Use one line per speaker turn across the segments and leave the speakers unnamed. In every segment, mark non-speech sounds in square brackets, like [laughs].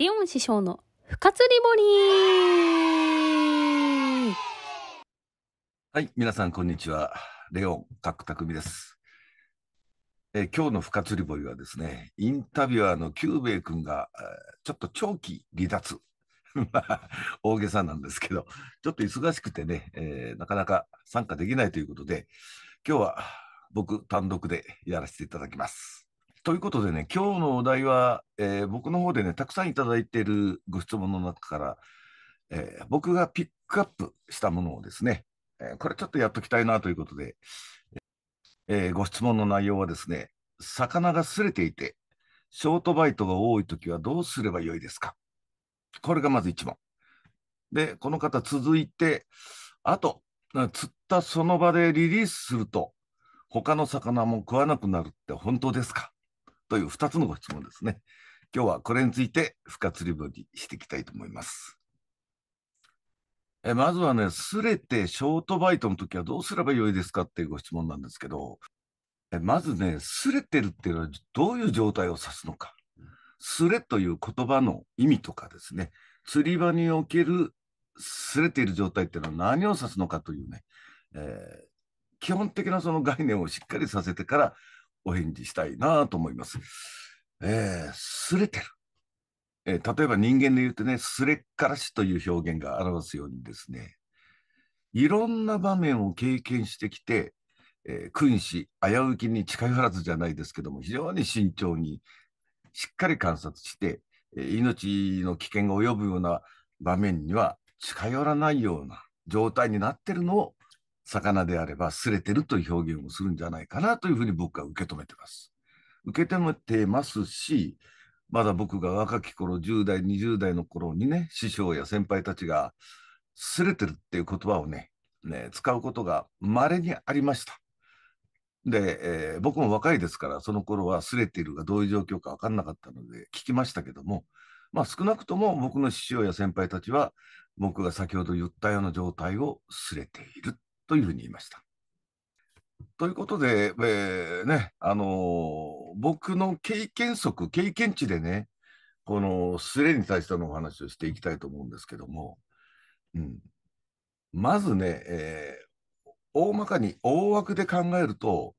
リオン師匠の不活リボリーはい、皆さんこんにちは。レオン、カクタクミです。え今日の不活リボリはですね、インタビュアーの久兵衛君がえちょっと長期離脱。[laughs] 大げさなんですけど、ちょっと忙しくてね、えー、なかなか参加できないということで、今日は僕単独でやらせていただきます。ということでね、今日のお題は、えー、僕の方でね、たくさんいただいているご質問の中から、えー、僕がピックアップしたものをですね、えー、これちょっとやっときたいなということで、えご質問の内容はですね、魚が擦れていて、ショートバイトが多いときはどうすればよいですかこれがまず1問。で、この方続いて、あと、釣ったその場でリリースすると、他の魚も食わなくなるって本当ですかという2つのご質問ですね。今日はこれについて深掘り掘りしていきたいと思います。えまずはね、すれてショートバイトの時はどうすればよいですかっていうご質問なんですけど、えまずね、すれてるっていうのはどういう状態を指すのか。すれという言葉の意味とかですね、釣り場におけるすれている状態っていうのは何を指すのかというね、えー、基本的なその概念をしっかりさせてからお返事したいなと思います。えー、すれてる。えー、例えば人間で言うとね、すれっからしという表現が表すようにですね、いろんな場面を経験してきて、えー、君子、危うきに近寄らずじゃないですけども、非常に慎重に、しっかり観察して、えー、命の危険が及ぶような場面には近寄らないような状態になってるのを魚であれば、擦れてるという表現をするんじゃないかなというふうに僕は受け止めてます。受け止めてますし、まだ僕が若き頃、10代、20代の頃にね、師匠や先輩たちが、すれてるっていう言葉をね、ね使うことが稀にありました。で、えー、僕も若いですから、その頃はすれているがどういう状況か分かんなかったので聞きましたけども、まあ少なくとも僕の師匠や先輩たちは、僕が先ほど言ったような状態をすれているというふうに言いました。ということで、えー、ね、あのー、僕の経験則、経験値でね、このスレに対してのお話をしていきたいと思うんですけども、うん、まずね、えー、大まかに大枠で考えると、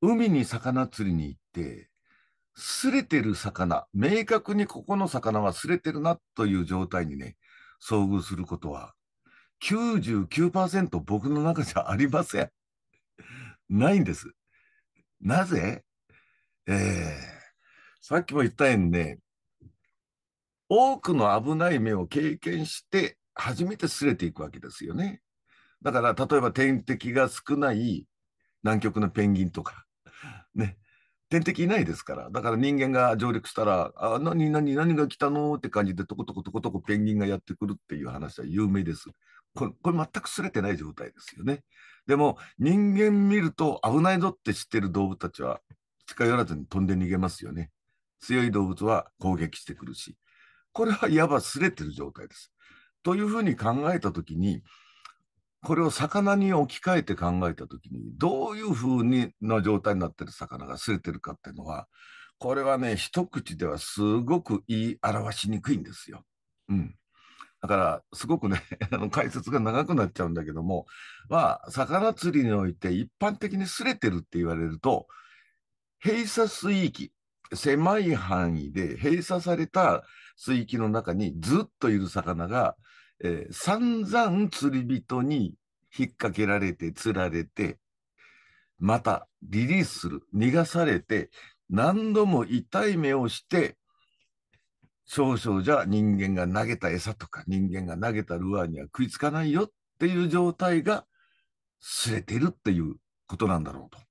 海に魚釣りに行って、すれてる魚、明確にここの魚はすれてるなという状態にね、遭遇することは99%僕の中じゃありません。ないんです。なぜえー、さっきも言ったようにね、多くの危ない目を経験して、初めて擦れていくわけですよね。だから、例えば天敵が少ない南極のペンギンとか、ね、天敵いないですから。だから人間が上陸したら、あ、何、何、何が来たのって感じで、トコトコトコトコペンギンがやってくるっていう話は有名です。これこれ全くすれてない状態ですよね。でも人間見ると危ないぞって知ってる動物たちは近寄らずに飛んで逃げますよね。強い動物は攻撃してくるし、これはいわばすれてる状態です。というふうに考えた時に、これを魚に置き換えて考えた時に、どういうふうにの状態になってる魚がすれてるかっていうのは、これはね、一口ではすごく言い表しにくいんですよ。うん。だから、すごくね、[laughs] あの解説が長くなっちゃうんだけども、まあ、魚釣りにおいて一般的にすれてるって言われると、閉鎖水域、狭い範囲で閉鎖された水域の中にずっといる魚が、えー、散々釣り人に引っ掛けられて、釣られて、またリリースする、逃がされて、何度も痛い目をして、少々じゃ人間が投げた餌とか人間が投げたルアーには食いつかないよっていう状態がすれてるっていうことなんだろうと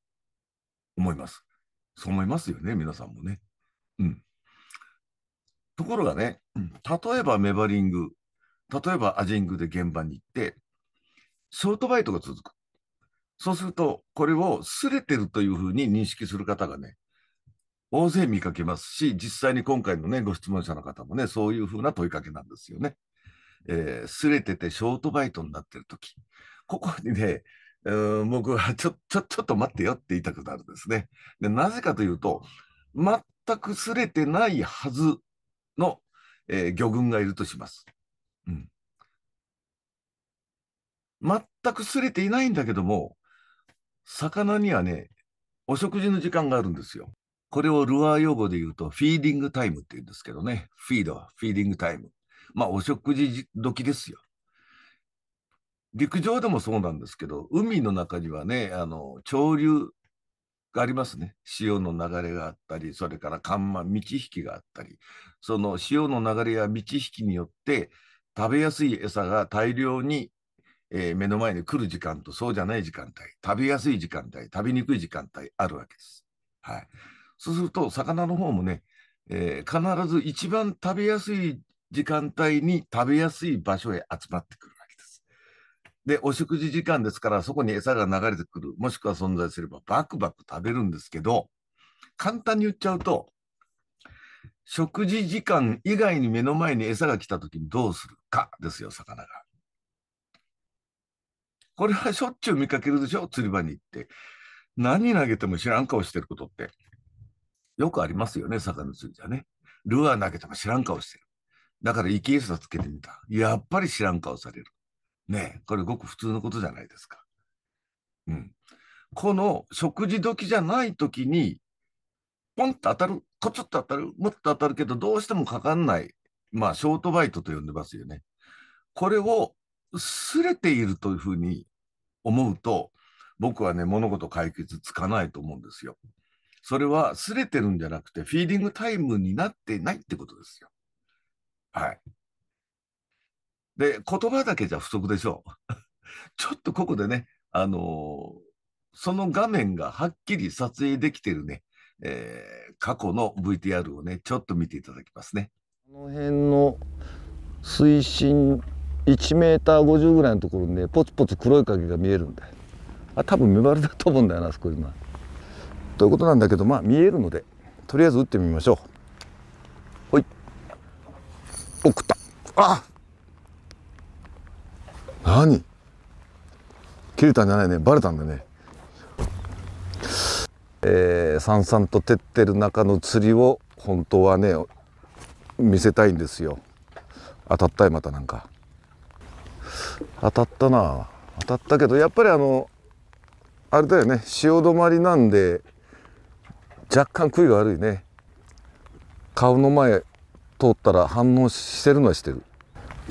思います。そう思いますよね、皆さんもね。うん。ところがね、例えばメバリング、例えばアジングで現場に行って、ショートバイトが続く。そうすると、これをすれてるというふうに認識する方がね、大勢見かけますし、実際に今回のね、ご質問者の方もね、そういうふうな問いかけなんですよね。えー、すれててショートバイトになってる時ここにね、うん僕はちょ、ちょ、ちょっと待ってよって言いたくなるんですね。で、なぜかというと、全くすれてないはずの、えー、魚群がいるとします。うん。全くすれていないんだけども、魚にはね、お食事の時間があるんですよ。これをルアー用語で言うと、フィーディングタイムって言うんですけどね。フィードフィーディングタイム。まあ、お食事時ですよ。陸上でもそうなんですけど、海の中にはね、あの、潮流がありますね。潮の流れがあったり、それから緩慢、満ち引きがあったり、その潮の流れや満ち引きによって、食べやすい餌が大量に、えー、目の前に来る時間とそうじゃない時間帯、食べやすい時間帯、食べにくい時間帯あるわけです。はい。そうすると、魚の方もね、えー、必ず一番食べやすい時間帯に食べやすい場所へ集まってくるわけです。で、お食事時間ですから、そこに餌が流れてくる、もしくは存在すれば、バクバク食べるんですけど、簡単に言っちゃうと、食事時間以外に目の前に餌が来た時にどうするかですよ、魚が。これはしょっちゅう見かけるでしょ、釣り場に行って。何投げても知らん顔してることって。よくありますよね、魚釣りじゃね。ルアー投げても知らん顔してる。だから生き餌つけてみた。やっぱり知らん顔される。ねこれごく普通のことじゃないですか。うん。この食事時じゃない時に、ポンと当たる、コツっと当たる、もっと当たるけど、どうしてもかかんない。まあ、ショートバイトと呼んでますよね。これを、すれているというふうに思うと、僕はね、物事解決つかないと思うんですよ。それはすれてるんじゃなくて、フィーリングタイムになってないってことですよ。はい。で、言葉だけじゃ不足でしょう。[laughs] ちょっとここでね、あのー、その画面がはっきり撮影できてるね、えー、過去の VTR をね、ちょっと見ていただきますね。この辺の水深1メーター50ぐらいのところにね、ポツポツ黒い影が見えるんで。あ、多分メバルだと思うんだよな、あそこ今。ということなんだけどまあ見えるのでとりあえず打ってみましょうほい送ったあ何切れたんじゃないねバレたんだねえー、さんさんと照ってる中の釣りを本当はね見せたいんですよ当たったいまたなんか当たったな当たったけどやっぱりあのあれだよね潮止まりなんで若干杭が悪いね顔の前通ったら反応してるのはしてる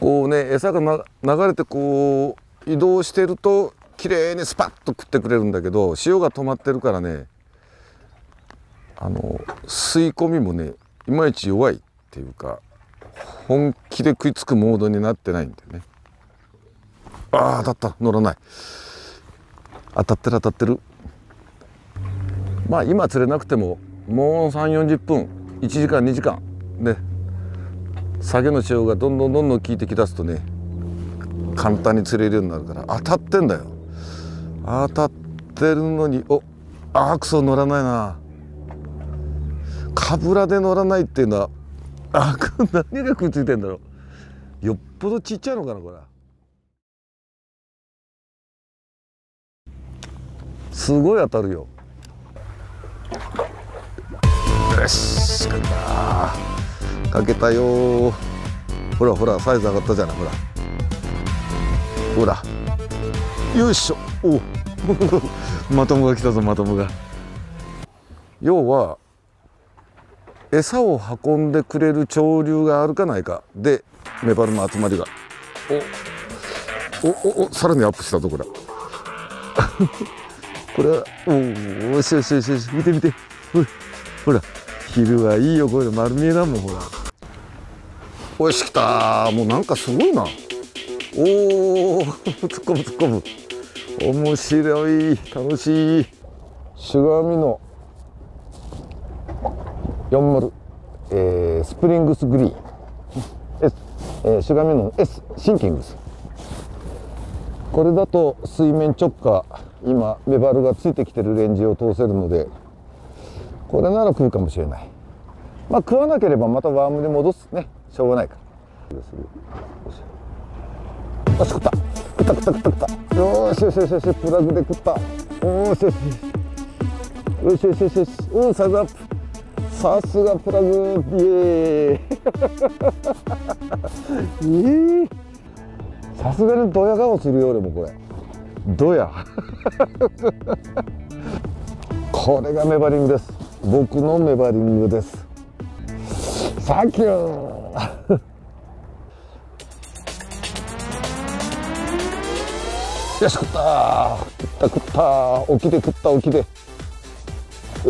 こうね餌が流れてこう移動してると綺麗にスパッと食ってくれるんだけど潮が止まってるからねあの吸い込みもねいまいち弱いっていうか本気で食いつくモードになってないんだよねああ当たった乗らない当たってる当たってるまあ今釣れなくてももう340分1時間2時間で下げの潮がどんどんどんどん効いてきだすとね簡単に釣れるようになるから当たってんだよ当たってるのにおアクソ乗らないなかぶらで乗らないっていうのはあ何がくっついてんだろうよっぽどちっちゃいのかなこれすごい当たるよよしかけたかけたよほらほらサイズ上がったじゃないほらほらよいしょお [laughs] まともが来たぞまともが要は餌を運んでくれる潮流があるかないかでメバルの集まりがおおおおさらにアップしたとこだこれはおよしよしよしよし見て見てほらほら昼はいいよこれ丸見えだもんほらおし来たもうなんかすごいなおお突っ込む突っ込む面白い楽しいガーミの40、えー、スプリングスグリーン S、えー、しがみの S シンキングスこれだと水面直下今メバルがついてきてるレンジを通せるのでこれなら食うかもしれないまあ食わなければまたワームで戻すねしょうがないからよし食った食った食った食った食ったよしよしよしよしプラグで食ったよしよしよしよしよしよしうんサイズアップさすがプラグイエーイ [laughs] えさすがにドヤ顔するよ俺もこれどうや [laughs] これがメバリングです僕のメバリングですサンキューよし食った食った食った起きで食った起きで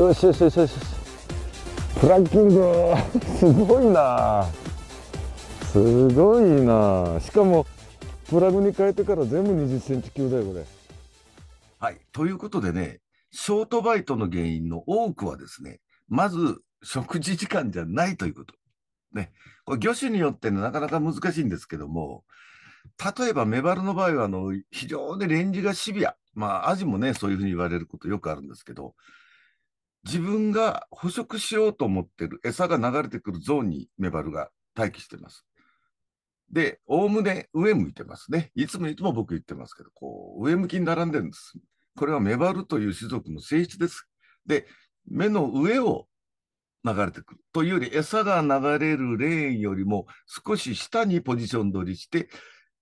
よしよしよしよしフランキング [laughs] すごいなすごいなしかもプラグに変えてから全部20センチ級だよ、これ。はい。ということでね、ショートバイトの原因の多くはですね、まず食事時間じゃないということ。ね。これ魚種によってね、なかなか難しいんですけども、例えばメバルの場合は、あの、非常にレンジがシビア。まあ、アジもね、そういうふうに言われることよくあるんですけど、自分が捕食しようと思ってる餌が流れてくるゾーンにメバルが待機してます。で、おおむね上向いてますね。いつもいつも僕言ってますけど、こう、上向きに並んでるんです。これはメバルという種族の性質です。で、目の上を流れてくる。というより、餌が流れるレーンよりも少し下にポジション取りして、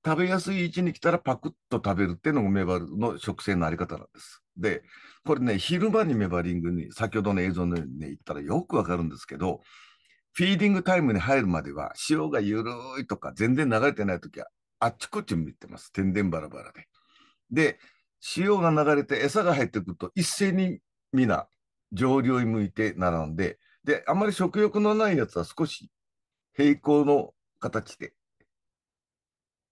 食べやすい位置に来たらパクッと食べるっていうのがメバルの食性のあり方なんです。で、これね、昼間にメバリングに、先ほどの映像のようにね、行ったらよくわかるんですけど、フィーディングタイムに入るまでは、潮が緩いとか、全然流れてないときは、あっちこっち見てます。天然バラバラで。で、潮が流れて餌が入ってくると、一斉に皆、上流に向いて並んで、で、あまり食欲のないやつは少し平行の形で、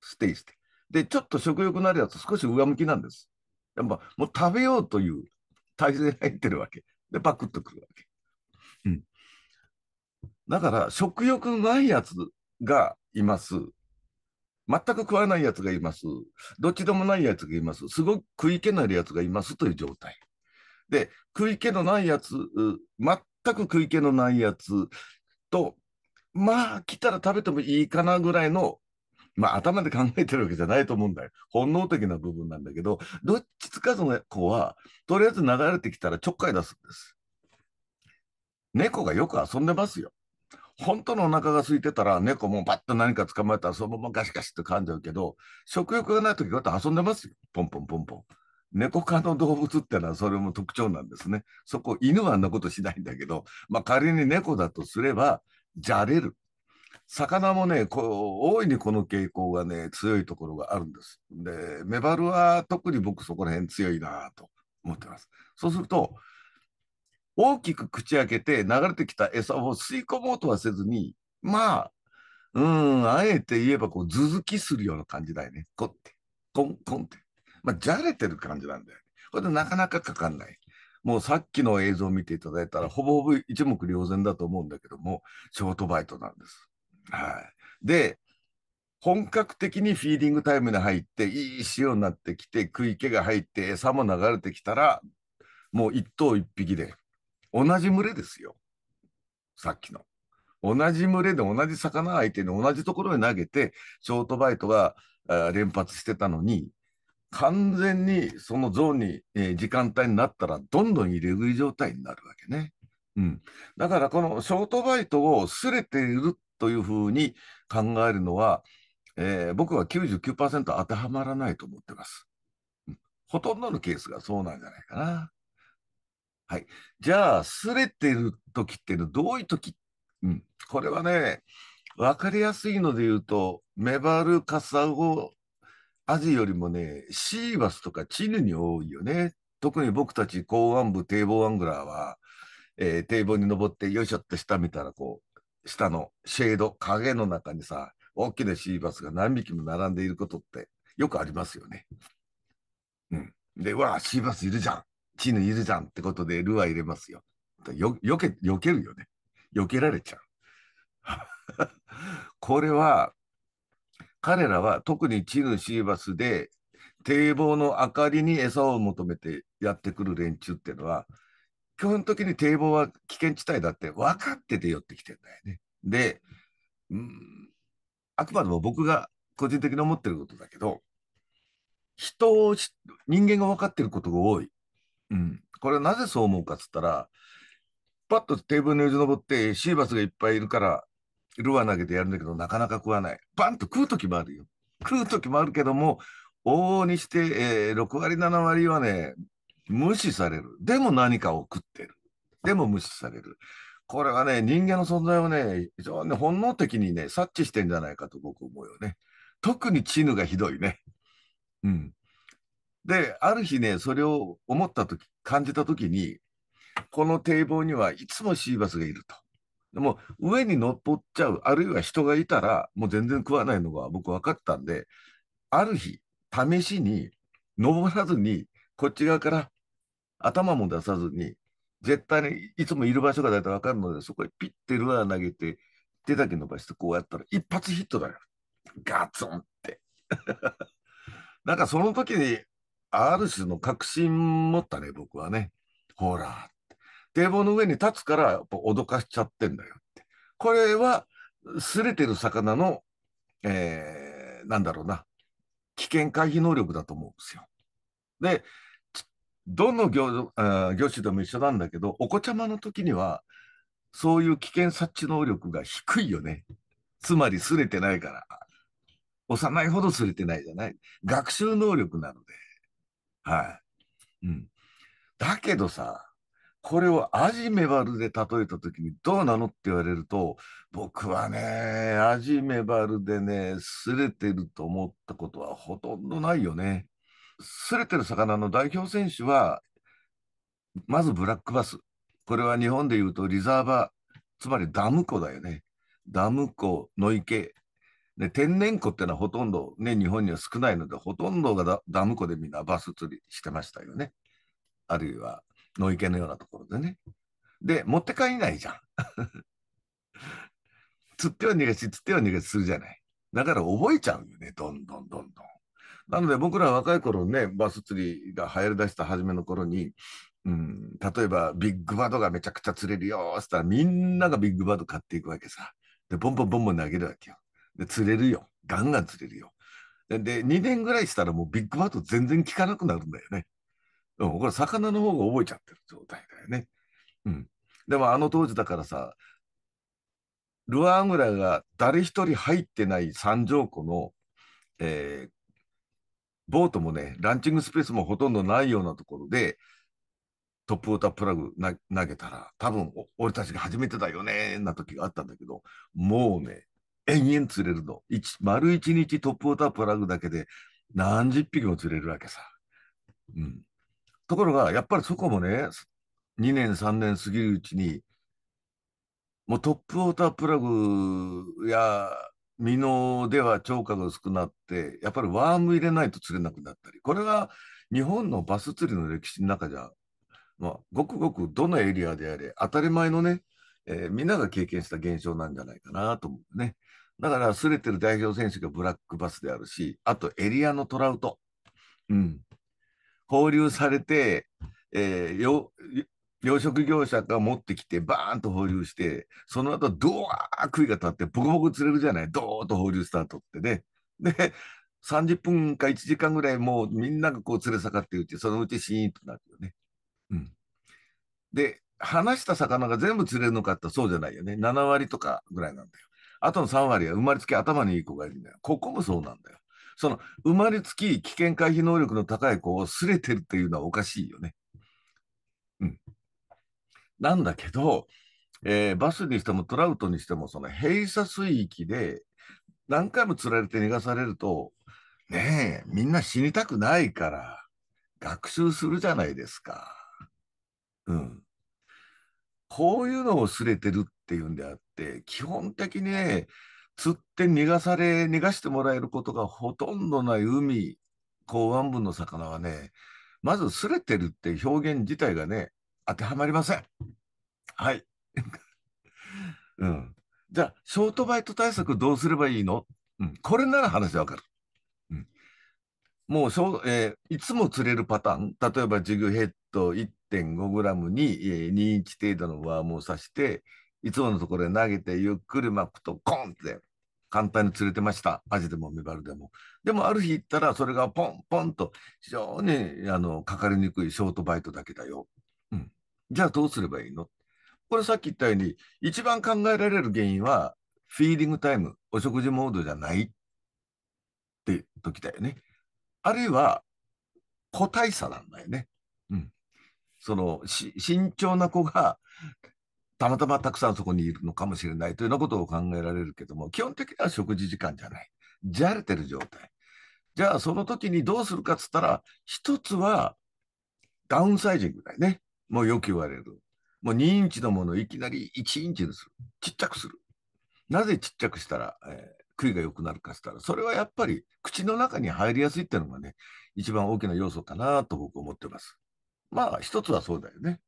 ステイして。で、ちょっと食欲のあるやつは少し上向きなんです。やっぱ、もう食べようという体勢に入ってるわけ。で、パクッとくるわけ。だから食欲のないやつがいます。全く食わないやつがいます。どっちでもないやつがいます。すごく食い気のあるやつがいますという状態。で、食い気のないやつ、全く食い気のないやつと、まあ来たら食べてもいいかなぐらいの、まあ頭で考えてるわけじゃないと思うんだよ。本能的な部分なんだけど、どっちつかずの子は、とりあえず流れてきたらちょっかい出すんです。猫がよく遊んでますよ。本当のお腹が空いてたら、猫もパッと何か捕まえたら、そのままガシガシって噛んじゃうけど、食欲がない時、こうやって遊んでますよ。ポンポンポンポン。猫科の動物ってのはそれも特徴なんですね。そこ、犬はあんなことしないんだけど、まあ仮に猫だとすれば、じゃれる。魚もね、こう、大いにこの傾向がね、強いところがあるんです。で、メバルは特に僕そこら辺強いなと思ってます。そうすると、大きく口開けて流れてきた餌を吸い込もうとはせずに、まあ、うん、あえて言えばこう、続きするような感じだよね。こって、コンコンって。まあ、じゃれてる感じなんだよね。これでなかなかかかんない。もうさっきの映像を見ていただいたら、ほぼほぼ一目瞭然だと思うんだけども、ショートバイトなんです。はい。で、本格的にフィーリングタイムに入って、いい塩になってきて、食い気が入って、餌も流れてきたら、もう一頭一匹で同じ群れですよ。さっきの。同じ群れで同じ魚相手に同じところへ投げて、ショートバイトが連発してたのに、完全にそのゾーンに、えー、時間帯になったら、どんどん入れ食い状態になるわけね。うん。だからこのショートバイトをすれているというふうに考えるのは、えー、僕は99%当てはまらないと思ってます。ほとんどのケースがそうなんじゃないかな。はい。じゃあ、すれてる時っていうのはどういう時うん。これはね、わかりやすいので言うと、メバルカサゴアジよりもね、シーバスとかチヌに多いよね。特に僕たち港湾部堤防アングラーは、えー、堤防に登ってよいしょって下見たらこう、下のシェード、影の中にさ、大きなシーバスが何匹も並んでいることってよくありますよね。うん。で、わあ、シーバスいるじゃん。チヌいるじゃんってことでルアー入れますよ。よ、よけ、よけるよね。よけられちゃう。[laughs] これは、彼らは特にチヌシーバスで堤防の明かりに餌を求めてやってくる連中っていうのは、基本的に堤防は危険地帯だって分かってて寄ってきてんだよね。で、うん、あくまでも僕が個人的に思ってることだけど、人を、人間が分かってることが多い。うん、これなぜそう思うかっつったら、パッとテーブルによじ登って、シーバスがいっぱいいるから、ルアー投げてやるんだけど、なかなか食わない。バンと食う時もあるよ。食う時もあるけども、往々にして、えー、6割、7割はね、無視される。でも何かを食ってる。でも無視される。これはね、人間の存在をね、非常に本能的にね、察知してんじゃないかと僕思うよね。特にチヌがひどいね。うん。で、ある日ね、それを思ったとき、感じたときに、この堤防にはいつもシーバスがいると。でも、上に乗っ取っちゃう、あるいは人がいたら、もう全然食わないのが僕分かったんで、ある日、試しに、登らずに、こっち側から頭も出さずに、絶対にいつもいる場所が大体分かるので、そこへピッてルアー投げて、手だけ伸ばしてこうやったら一発ヒットだよ。ガツンって。[laughs] なんかその時にある種の確信持ったね、僕はね。ほら、堤防の上に立つから、脅かしちゃってんだよって。これは、すれてる魚の、えー、なんだろうな、危険回避能力だと思うんですよ。で、どの業業種でも一緒なんだけど、お子ちゃまの時には、そういう危険察知能力が低いよね。つまり、すれてないから。幼いほどすれてないじゃない。学習能力なので。はい。うん。だけどさ、これをアジメバルで例えた時にどうなのって言われると、僕はね、アジメバルでね、すれてると思ったことはほとんどないよね。すれてる魚の代表選手は、まずブラックバス。これは日本でいうとリザーバー、つまりダム湖だよね。ダム湖、野池、で天然湖ってのはほとんど、ね、日本には少ないのでほとんどがダム湖でみんなバス釣りしてましたよねあるいは野池のようなところでねで持って帰れないじゃん [laughs] 釣っては逃がし釣っては逃がしするじゃないだから覚えちゃうよねどんどんどんどんなので僕ら若い頃ねバス釣りが流行りだした初めの頃にうん、例えばビッグバードがめちゃくちゃ釣れるよっつったらみんながビッグバード買っていくわけさ。で、ボンボンボンボン投げるわけよ。で、釣れるよ。ガンガン釣れるよ。で、2年ぐらいしたらもうビッグバット全然効かなくなるんだよね。うん、これ魚の方が覚えちゃってる状態だよね。うん。でもあの当時だからさ、ルアーグラが誰一人入ってない三条湖の、えー、ボートもね、ランチングスペースもほとんどないようなところで、トップウォータープラグ投げたら、多分俺たちが初めてだよねな時があったんだけど、もうね、延々釣れるの。一丸一日トップウォータープラグだけで何十匹も釣れるわけさ。うん。ところが、やっぱりそこもね、2年3年過ぎるうちに、もうトップウォータープラグや美濃では釣果が薄くなって、やっぱりワーム入れないと釣れなくなったり、これが日本のバス釣りの歴史の中じゃ、まあ、ごくごくどのエリアであれ、当たり前のね、えー、みんなが経験した現象なんじゃないかなと思うね。だから、すれてる代表選手がブラックバスであるし、あとエリアのトラウト。うん。放流されて、えー、養殖業者が持ってきて、バーンと放流して、その後、ドワー杭が立って、ボコボコ釣れるじゃない。ドーッと放流スタートってね。で、30分か1時間ぐらいもうみんながこう連れ下がってるって、そのうちシーンとなるよね。うん。で、離した魚が全部釣れるのかってそうじゃないよね。7割とかぐらいなんだよ。あとの3割は生まれつき頭にいい子がいるんだよ。ここもそうなんだよ。その生まれつき危険回避能力の高い子をすれてるっていうのはおかしいよね。うん。なんだけど、えー、バスにしてもトラウトにしても、その閉鎖水域で何回も釣られて逃がされると、ねえ、みんな死にたくないから、学習するじゃないですか。うん。こういうのをすれてるっていうんであって、基本的にね、釣って逃がされ、逃がしてもらえることがほとんどない海、港湾部の魚はね、まずすれてるって表現自体がね、当てはまりません。はい。[laughs] うん。じゃあ、ショートバイト対策どうすればいいのうん。これなら話わかる。うん。もう、えー、いつも釣れるパターン。例えば、ジグヘッド1 1.5g に2インチ程度のワームを刺して、いつものところで投げてゆっくり巻くとコンって簡単に釣れてました。アジでもメバルでも。でもある日行ったらそれがポンポンと非常にあのかかりにくいショートバイトだけだよ。うん。じゃあどうすればいいのこれさっき言ったように一番考えられる原因はフィーリングタイム、お食事モードじゃないって時だよね。あるいは個体差なんだよね。その慎重な子がたまたまたくさんそこにいるのかもしれないというようなことを考えられるけども、基本的には食事時間じゃない。じゃれてる状態。じゃあ、その時にどうするかっつったら、一つはダウンサイジングだよね。もうよく言われる。もう2インチのものをいきなり1インチにする。ちっちゃくする。なぜちっちゃくしたら、えー、食いが良くなるかっったら、それはやっぱり口の中に入りやすいっていうのがね、一番大きな要素かなと僕思ってます。まあ、一つはそうだよね。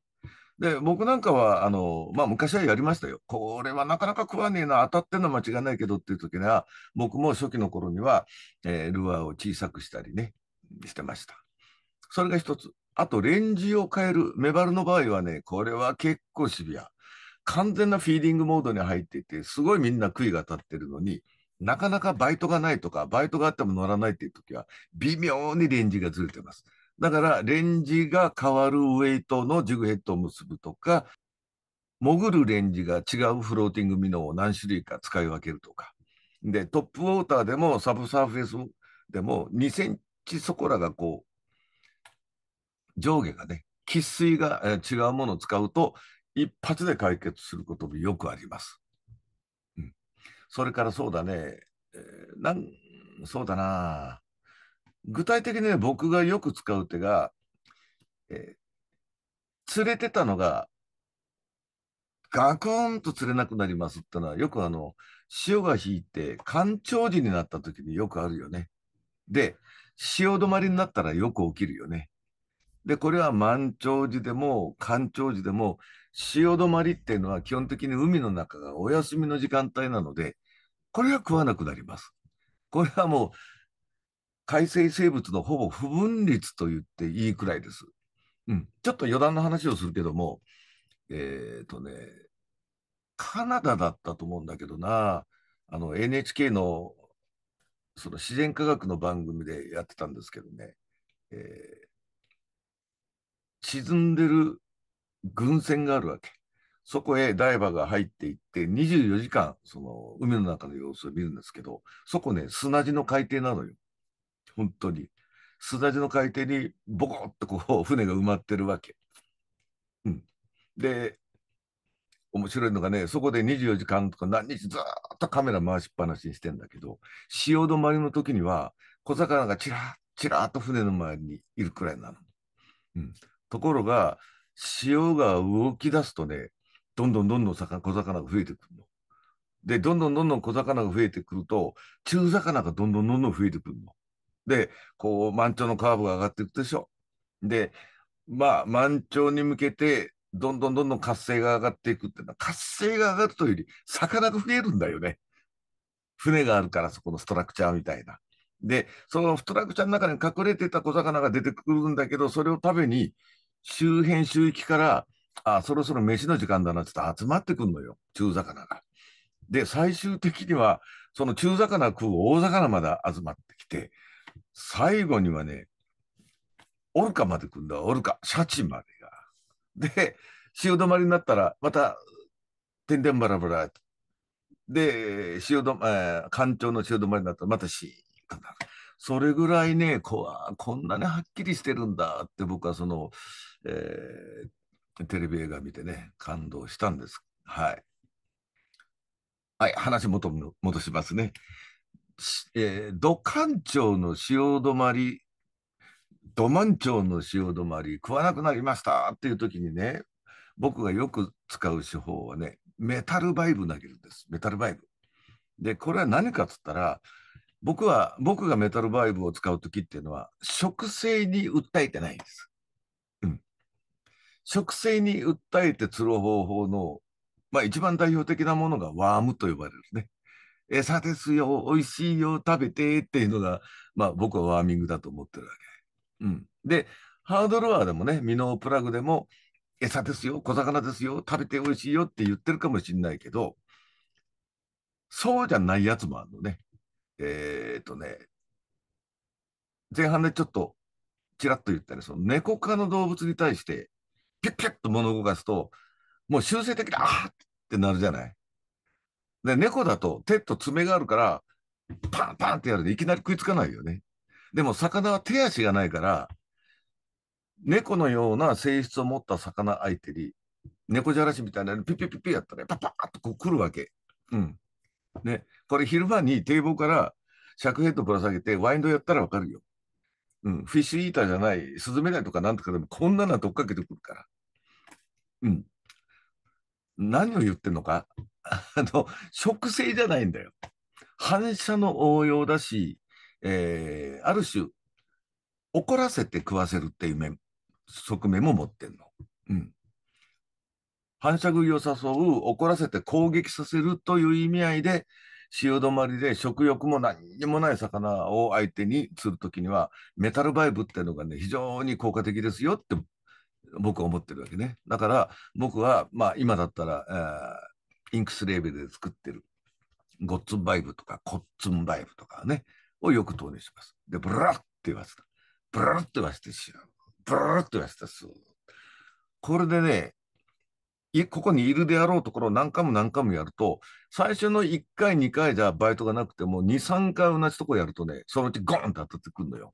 で、僕なんかは、あの、まあ、昔はやりましたよ。これはなかなか食わねえな、当たってんのは間違いないけどっていう時には、僕も初期の頃には、えー、ルアーを小さくしたりね、してました。それが一つ。あと、レンジを変える。メバルの場合はね、これは結構シビア。完全なフィーディングモードに入っていて、すごいみんないが立ってるのに、なかなかバイトがないとか、バイトがあっても乗らないっていう時は、微妙にレンジがずれてます。だから、レンジが変わるウェイトのジグヘッドを結ぶとか、潜るレンジが違うフローティングミノを何種類か使い分けるとか。で、トップウォーターでもサブサーフェスでも2センチそこらがこう、上下がね、喫水が違うものを使うと、一発で解決することもよくあります。うん。それからそうだね、えー、なん、そうだな具体的にね、僕がよく使う手が、えー、釣れてたのが、ガクンと釣れなくなりますってのは、よくあの、潮が引いて、干潮時になった時によくあるよね。で、潮止まりになったらよく起きるよね。で、これは満潮時でも、干潮時でも、潮止まりっていうのは基本的に海の中がお休みの時間帯なので、これは食わなくなります。これはもう海生生物のほぼ不分率と言っていいくらいです。うん、ちょっと余談の話をするけども、えっ、ー、とね、カナダだったと思うんだけどな、あの NHK のその自然科学の番組でやってたんですけどね、えー、沈んでる軍船があるわけ。そこへダイバーが入っていって、24時間、その海の中の様子を見るんですけど、そこね、砂地の海底なのよ。本当に。砂地の海底にボコッとこう [laughs] 船が埋まってるわけ。うん、で面白いのがねそこで24時間とか何日ずっとカメラ回しっぱなしにしてんだけど潮止まりの時には小魚がちらちらっと船の前にいるくらいなの。うん、ところが潮が動き出すとねどんどんどんどん小魚が増えてくるの。でどんどんどんどん小魚が増えてくると中魚がどんどんどんどん増えてくるの。で、こう、満潮のカーブが上がっていくでしょ。で、まあ、満潮に向けて、どんどんどんどん活性が上がっていくっていうのは、活性が上がるというより、魚が増えるんだよね。船があるから、そこのストラクチャーみたいな。で、そのストラクチャーの中に隠れてた小魚が出てくるんだけど、それを食べに、周辺周域から、あ、そろそろ飯の時間だなって集まってくるのよ、中魚が。で、最終的には、その中魚食う大魚まで集まってきて、最後にはね、オルカまで来るんだ、オルカ、シャチまでが。で、潮止まりになったら、また、てんてんばらばら。で、潮止、えー、干潮の潮止まりになったら、またシーンとなる。それぐらいね、こわ、こんなにはっきりしてるんだって僕はその、えー、テレビ映画見てね、感動したんです。はい。はい、話元戻しますね。えー、土管町の潮止まり、土満町の潮止まり、食わなくなりましたっていう時にね、僕がよく使う手法はね、メタルバイブ投げるんです。メタルバイブ。で、これは何かっつったら、僕は、僕がメタルバイブを使う時っていうのは、植生に訴えてないんです。うん。植生に訴えて釣る方法の、まあ一番代表的なものがワームと呼ばれるね。餌ですよ、美味しいよ、食べてっていうのが、まあ、僕はワーミングだと思ってるわけ。うん、で、ハードルワーでもね、ミノープラグでも、餌ですよ、小魚ですよ、食べて美味しいよって言ってるかもしれないけど、そうじゃないやつもあるのね。えー、っとね、前半でちょっとちらっと言ったね、その猫科の動物に対して、ピュッピュッと物を動かすと、もう修正的に、あーってなるじゃない。で、猫だと手と爪があるから、パンパンってやるでいきなり食いつかないよね。でも魚は手足がないから、猫のような性質を持った魚相手に、猫じゃらしみたいなのピピピピやったら、パパーとこう来るわけ。うん。ね。これ昼間に堤防から尺ヘッドぶら下げてワインドやったらわかるよ。うん。フィッシュイーターじゃない、スズメダイとかなんとかでもこんなのはどっかけてくるから。うん。何を言ってんのかあの、植生じゃないんだよ。反射の応用だし、えー、ある種、怒らせて食わせるっていう面、側面も持ってんの。うん。反射食いを誘う、怒らせて攻撃させるという意味合いで、潮止まりで食欲も何にもない魚を相手に釣るときには、メタルバイブっていうのがね、非常に効果的ですよって僕は思ってるわけね。だから僕は、まあ今だったら、えーインクスレーベルで作ってる、ゴッツンバイブとか、コッツンバイブとかね、をよく投入します。で、ブラッって言わせた。ブラッって言わせてしまう。ブラッって言わせた、これでね、ここにいるであろうところを何回も何回もやると、最初の1回、2回じゃバイトがなくても、2、3回同じとこやるとね、そのうちゴーンって当たってくるのよ。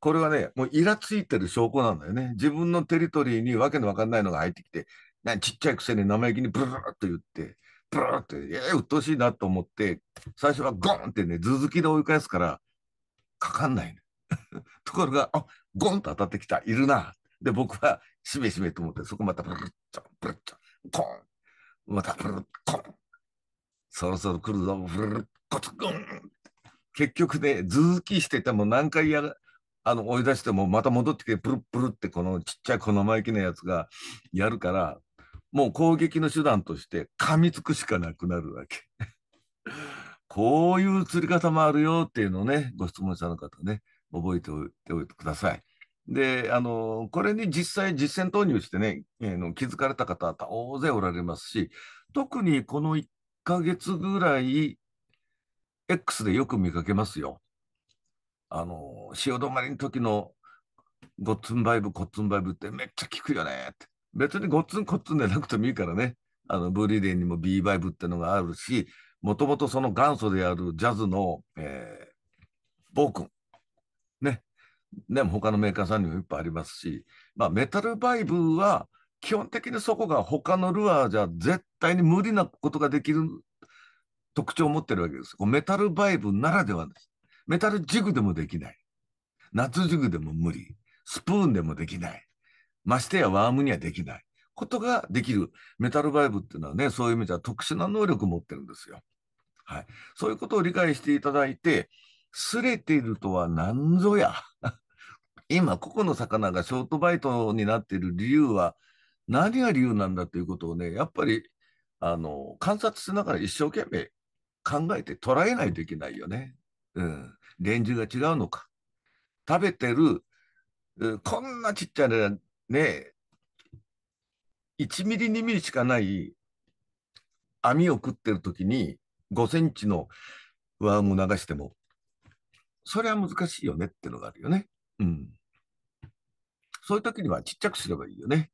これはね、もうイラついてる証拠なんだよね。自分のテリトリーにわけのわかんないのが入ってきて、ちっちゃいくせに生意気にブルーっと言って、ブって、えー、うっとうしいなと思って、最初はゴンってね、続きで追い返すから、かかんないね。[laughs] ところが、あゴンと当たってきた、いるな。で、僕は、しめしめと思って、そこまたブルッチョ、ブルッチョ、コン。またブルッ、コン。そろそろ来るぞ、ブルッ、コツ、ゴン。結局ね、続きしてても何回やる、あの、追い出してもまた戻ってきて、プルプルってこのちっちゃいこの生意気のやつがやるから、もう攻撃の手段として噛みつくしかなくなるわけ。[laughs] こういう釣り方もあるよっていうのをね、ご質問者の方ね、覚えておいておいてください。で、あの、これに実際実践投入してね、えー、の気づかれた方は大勢おられますし、特にこの1ヶ月ぐらい、X でよく見かけますよ。あの、潮止まりの時のゴッツンバイブ、コッツンバイブってめっちゃ効くよねって。別にごっつんこっつんでなくてもいいからね。あの、ブリデンにも B バイブってのがあるし、もともとその元祖であるジャズの、えー、ボー君。ね。ね、他のメーカーさんにもいっぱいありますし、まあ、メタルバイブは、基本的にそこが他のルアーじゃ絶対に無理なことができる特徴を持ってるわけです。メタルバイブならではです。メタルジグでもできない。夏ジグでも無理。スプーンでもできない。ましてやワームにはできないことができるメタルバイブっていうのはね、そういう意味では特殊な能力を持ってるんですよ。はい。そういうことを理解していただいて、すれているとは何ぞや。[laughs] 今、個々の魚がショートバイトになっている理由は、何が理由なんだということをね、やっぱり、あの、観察しながら一生懸命考えて捉えないといけないよね。うん。レンジが違うのか。食べてる、こんなちっちゃなね、1ミリ2ミリしかない網を食ってる時に5センチの上を流しても、それは難しいよねってのがあるよね。うん。そういう時にはちっちゃくすればいいよね。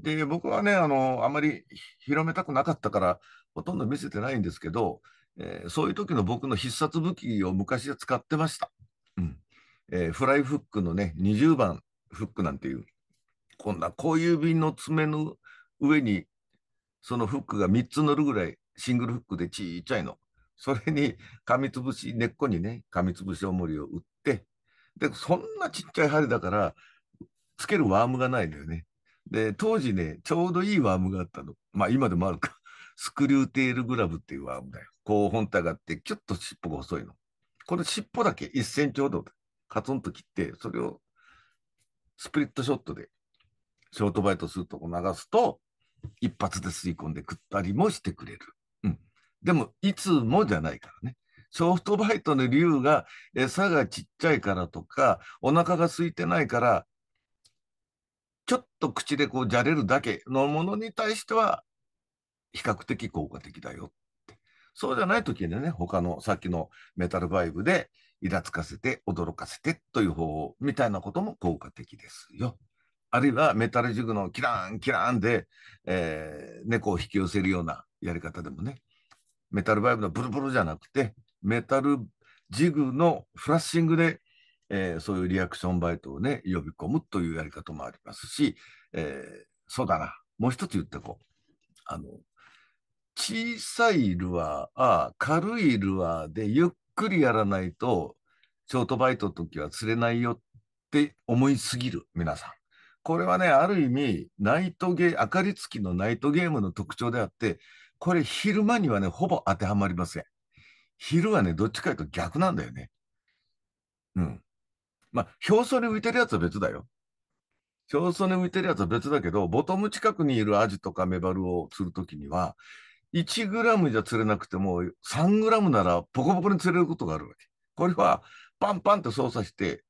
で、僕はね、あの、あまり広めたくなかったから、ほとんど見せてないんですけど、えー、そういう時の僕の必殺武器を昔は使ってました。うん。えー、フライフックのね、20番フックなんていうこんな小指の爪の上に、そのフックが3つ乗るぐらい、シングルフックでちっちゃいの。それに、みつぶし、根っこにね、みつぶしおもりを打って、で、そんなちっちゃい針だから、つけるワームがないのよね。で、当時ね、ちょうどいいワームがあったの。まあ、今でもあるか。スクリューテールグラブっていうワームだよ。こう本体があって、キュッと尻尾が細いの。この尻尾だけ1センチほどカツンと切って、それをスプリットショットでショートバイトするとこ流すと、一発で吸い込んで食ったりもしてくれる。うん。でも、いつもじゃないからね。ショートバイトの理由が、餌がちっちゃいからとか、お腹が空いてないから、ちょっと口でこうじゃれるだけのものに対しては、比較的効果的だよって。そうじゃない時にね、他のさっきのメタルバイブで、イラつかせて、驚かせてという方みたいなことも効果的ですよ。あるいはメタルジグのキランキランで、えー、猫を引き寄せるようなやり方でもね、メタルバイブのブルブルじゃなくて、メタルジグのフラッシングで、えー、そういうリアクションバイトをね、呼び込むというやり方もありますし、えー、そうだな、もう一つ言ってこう。あの、小さいルアー、軽いルアーでゆっくりやらないと、ショートバイトの時は釣れないよって思いすぎる、皆さん。これはね、ある意味、ナイトゲー、明かり付きのナイトゲームの特徴であって、これ昼間にはね、ほぼ当てはまりません。昼はね、どっちかというと逆なんだよね。うん。まあ、表層に浮いてるやつは別だよ。表層に浮いてるやつは別だけど、ボトム近くにいるアジとかメバルを釣るときには、1グラムじゃ釣れなくても、3グラムならポコポコに釣れることがあるわけ。これは、パンパンって操作して、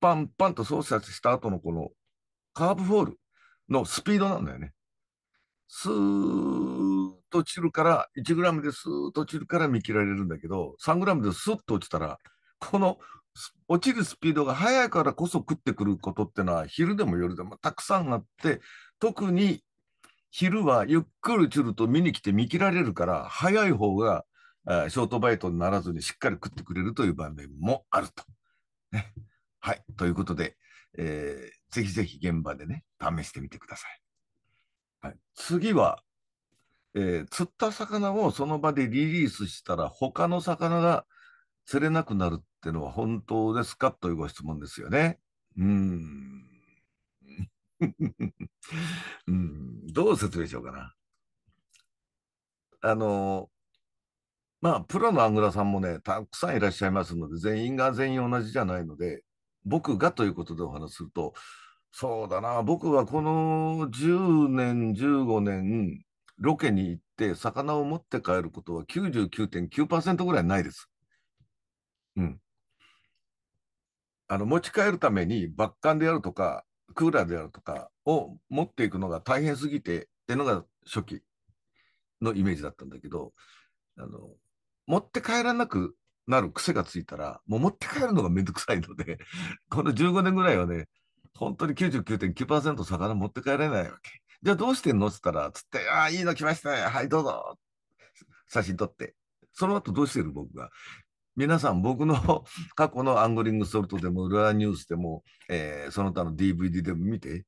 パンパンと操作した後のこのカーブフォールのスピードなんだよね。スーッと落ちるから、1グラムでスーッと落ちるから見切られるんだけど、3グラムでスッと落ちたら、この落ちるスピードが速いからこそ食ってくることってのは昼でも夜でもたくさんあって、特に昼はゆっくり落ちると見に来て見切られるから、早い方がショートバイトにならずにしっかり食ってくれるという場面もあると。ねはい。ということで、えー、ぜひぜひ現場でね、試してみてください。はい、次は、えー、釣った魚をその場でリリースしたら他の魚が釣れなくなるってのは本当ですかというご質問ですよね。うん。[laughs] うん、どう説明しようかな。あの、まあ、プロのアングラさんもね、たくさんいらっしゃいますので、全員が全員同じじゃないので、僕がということでお話すると、そうだな、僕はこの10年、15年、ロケに行って、魚を持って帰ることは99.9%ぐらいないです。うん。あの、持ち帰るために、バッカンであるとか、クーラーであるとかを持っていくのが大変すぎてっていうのが初期のイメージだったんだけど、あの、持って帰らなくなる癖がついたら、もう持って帰るのがめんどくさいので、[laughs] この15年ぐらいはね、本当に99.9%魚持って帰れないわけ。じゃあどうしてんのって言ったら、つって、ああ、いいの来ましたね。はい、どうぞ。写真撮って。その後どうしてる僕が。皆さん、僕の [laughs] 過去のアングリングソルトでも、ルアーニュースでも、えー、その他の DVD でも見て、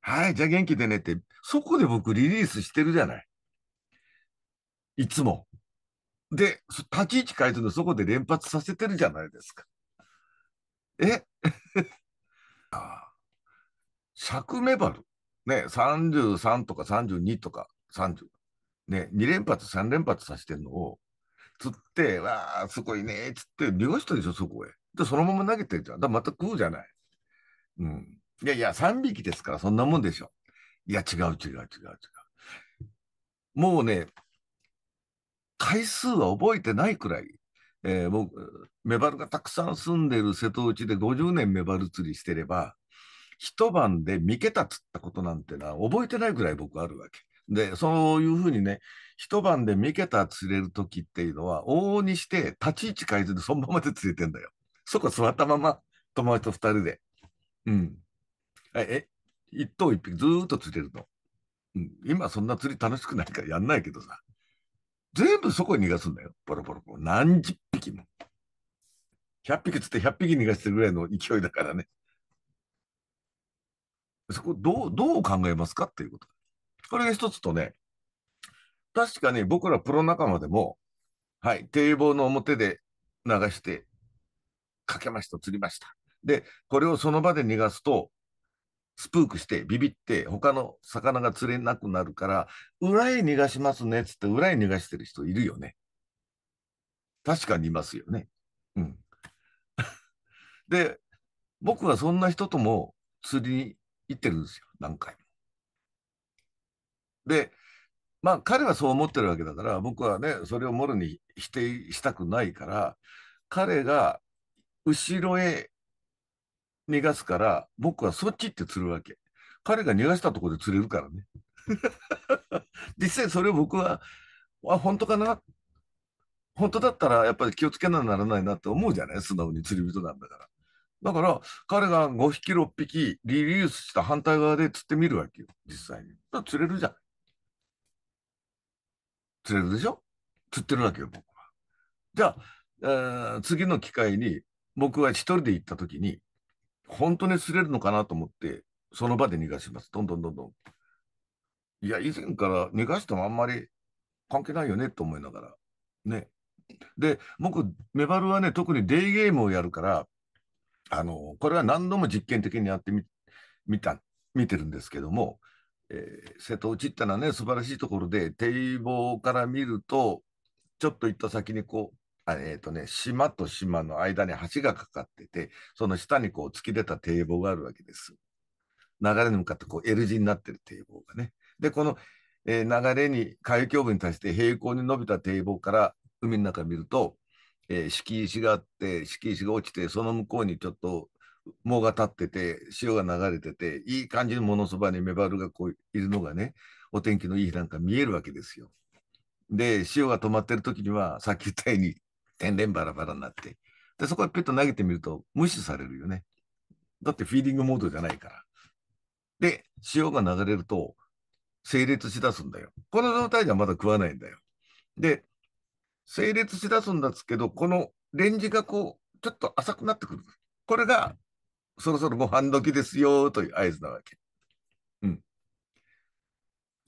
はい、じゃあ元気でねって、そこで僕リリースしてるじゃない。いつも。で、立ち位置変えてるのそこで連発させてるじゃないですか。え [laughs] あ尺メバル。ね、33とか32とか30。ね、2連発、3連発させてるのを、つって、わあ、すごいね、つって、逃がしたでしょ、そこへ。で、そのまま投げてるじゃん。だまた食うじゃない。うん。いやいや、3匹ですから、そんなもんでしょ。いや、違う違う違う違う。もうね、回数は覚えてないくらい、えー、僕、メバルがたくさん住んでる瀬戸内で50年メバル釣りしてれば、一晩で3桁釣ったことなんてのは覚えてないくらい僕あるわけ。で、そういうふうにね、一晩で3桁釣れる時っていうのは、往々にして立ち位置変えずにそのままで釣れてんだよ。そこ座ったまま友達と二人で。うん。え、一頭一匹ずーっと釣れるの。うん。今そんな釣り楽しくないからやんないけどさ。全部そこに逃がすんだよ。ボロボロボロ。何十匹も。100匹つって100匹逃がしてるぐらいの勢いだからね。そこ、どう、どう考えますかっていうこと。これが一つとね、確かに僕らプロ仲間でも、はい、堤防の表で流して、かけました、釣りました。で、これをその場で逃がすと、スプークしてビビって他の魚が釣れなくなるから裏へ逃がしますねっつって裏へ逃がしてる人いるよね。確かにいますよね。うん、[laughs] で僕はそんな人とも釣りに行ってるんですよ何回も。でまあ彼はそう思ってるわけだから僕はねそれをもろに否定したくないから彼が後ろへ逃がすから、僕はそっちって釣るわけ。彼が逃がしたところで釣れるからね。[laughs] 実際それを僕は、あ、本当かな本当だったらやっぱり気をつけなならないなって思うじゃない素直に釣り人なんだから。だから、彼が5匹、6匹リリースした反対側で釣ってみるわけよ、実際に。だ釣れるじゃん。釣れるでしょ釣ってるわけよ、僕は。じゃあ、えー、次の機会に、僕は一人で行った時に、本当に擦れるのかなと思って、その場で逃がします。どんどんどんどん。いや、以前から逃がしてもあんまり関係ないよねと思いながら。ね。で、僕、メバルはね、特にデイゲームをやるから、あの、これは何度も実験的にやってみ、見た、見てるんですけども、えー、瀬戸内ってのはね、素晴らしいところで、堤防から見ると、ちょっと行った先にこう、えーとね、島と島の間に橋がかかってて、その下にこう突き出た堤防があるわけです。流れに向かってこう L 字になってる堤防がね。で、この、えー、流れに、海峡部に対して平行に伸びた堤防から海の中見ると、えー、敷石があって、敷石が落ちて、その向こうにちょっと藻が立ってて、潮が流れてて、いい感じに物そばにメバルがこういるのがね、お天気のいい日なんか見えるわけですよ。で、潮が止まってる時には、さっき言ったように天然バラバラになって。で、そこへペット投げてみると無視されるよね。だってフィーディングモードじゃないから。で、潮が流れると整列しだすんだよ。この状態じゃまだ食わないんだよ。で、整列しだすんですけど、このレンジがこう、ちょっと浅くなってくる。これが、そろそろご飯時ですよという合図なわけ。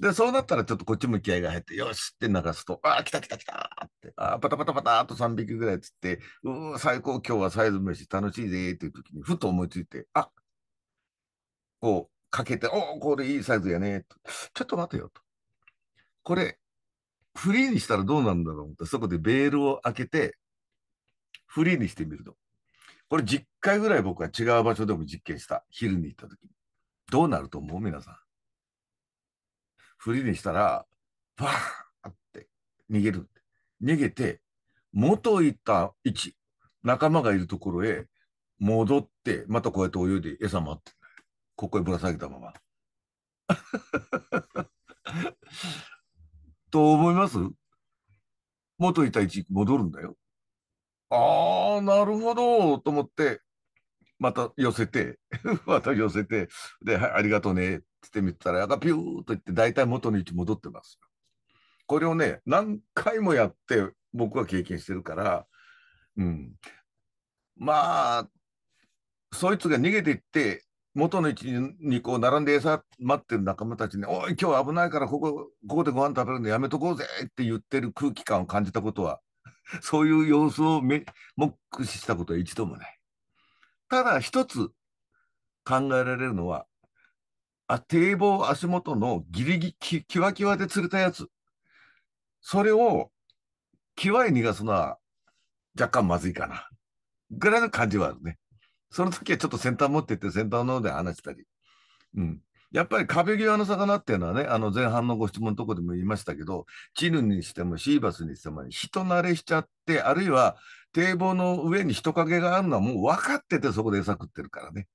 で、そうなったらちょっとこっち向き合いが入って、よしって流すと、ああ、来た来た来たって、ああ、パタパタパタと3匹ぐらいつって、うー、最高、今日はサイズ飯楽しいぜっていう時に、ふと思いついて、あこう、かけて、おお、これいいサイズやね。ちょっと待てよと。これ、フリーにしたらどうなんだろうって、そこでベールを開けて、フリーにしてみると。これ10回ぐらい僕は違う場所でも実験した。昼に行った時に。どうなると思う皆さん。ふりにしたら、バーって逃げる。逃げて、元いた位置、仲間がいるところへ戻って、またこうやって泳いで餌回ってここへぶら下げたまま。と [laughs] 思います元いた位置戻るんだよ。ああ、なるほど、と思って、また寄せて、[laughs] また寄せて、で、はい、ありがとうね。ってみたら、がピューっといって、大体元の位置戻ってますこれをね、何回もやって、僕は経験してるから、うん。まあ、そいつが逃げていって、元の位置にこう並んで餌待ってる仲間たちに、おい、今日危ないからここ、ここでご飯食べるのやめとこうぜって言ってる空気感を感じたことは、[laughs] そういう様子を目目視したことは一度もない。ただ一つ考えられるのは、あ堤防足元のギリギリ、キワキワで釣れたやつ。それを、キワへ逃がすのは若干まずいかな。ぐらいの感じはあるね。その時はちょっと先端持ってって先端の方で話したり。うん。やっぱり壁際の魚っていうのはね、あの前半のご質問のとこでも言いましたけど、チヌにしてもシーバスにしても人慣れしちゃって、あるいは堤防の上に人影があるのはもう分かっててそこで餌食ってるからね。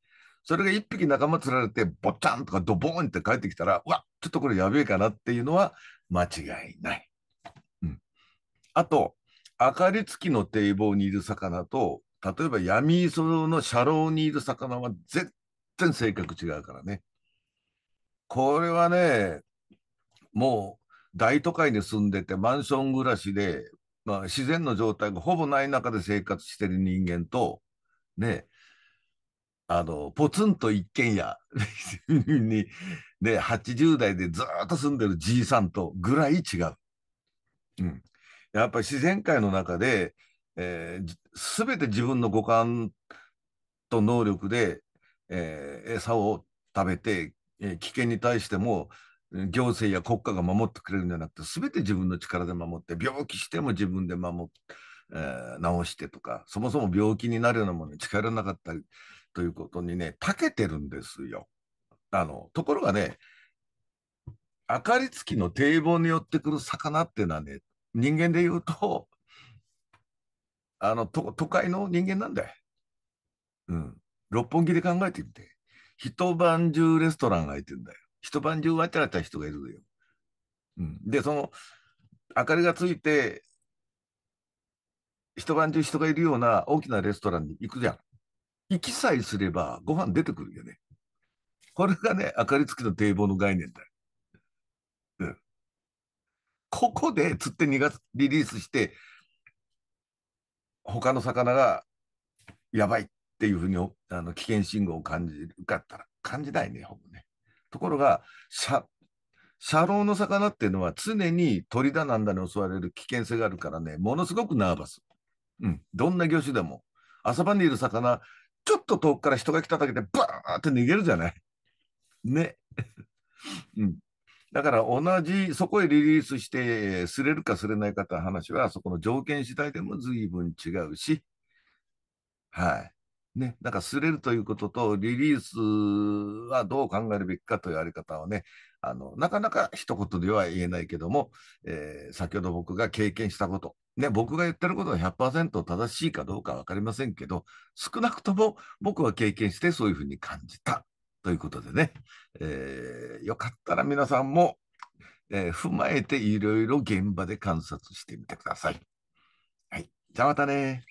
それが一匹仲間釣られて、ぼっちゃんとかドボーンって帰ってきたら、うわ、ちょっとこれやべえかなっていうのは間違いない。うん。あと、明かりつきの堤防にいる魚と、例えば闇磯の車両にいる魚は絶対性格違うからね。これはね、もう大都会に住んでてマンション暮らしで、まあ、自然の状態がほぼない中で生活してる人間と、ね、あの、ポツンと一軒家に、で、[laughs] 80代でずっと住んでるじいさんとぐらい違う。うん。やっぱり自然界の中で、えー、すべて自分の五感と能力で、えー、餌を食べて、えー、危険に対しても、行政や国家が守ってくれるんじゃなくて、すべて自分の力で守って、病気しても自分で守って、えー、治してとか、そもそも病気になるようなものに近寄らなかったり、ということにね、たけてるんですよ。あの、ところがね、明かりつきの堤防によってくる魚っていうのはね、人間で言うと、あの、都会の人間なんだよ。うん。六本木で考えてみて。一晩中レストランが開いてんだよ。一晩中わちゃわちゃ人がいるよ。うん。で、その、明かりがついて、一晩中人がいるような大きなレストランに行くじゃん。きさえすればご飯出てくるよね。これがね、明かりつきの堤防の概念だよ。うん。ここで釣って逃がす、リリースして、他の魚がやばいっていうふうにあの危険信号を感じるかったら感じないね、ほぼね。ところが、車、ローの魚っていうのは常に鳥だなんだに襲われる危険性があるからね、ものすごくナーバス。うん。どんな魚種でも。朝晩にいる魚ちょっと遠くから人が来ただけでバーって逃げるじゃない。ね。[laughs] うん。だから同じ、そこへリリースして、すれるかすれないかという話は、そこの条件次第でも随分違うし、はい。ね、だから、すれるということと、リリースはどう考えるべきかというあり方をね、あの、なかなか一言では言えないけども、えー、先ほど僕が経験したこと、ね、僕が言ってることが100%正しいかどうか分かりませんけど、少なくとも僕は経験してそういうふうに感じたということでね、えー、よかったら皆さんも、えー、踏まえていろいろ現場で観察してみてください。はい、じゃあまたね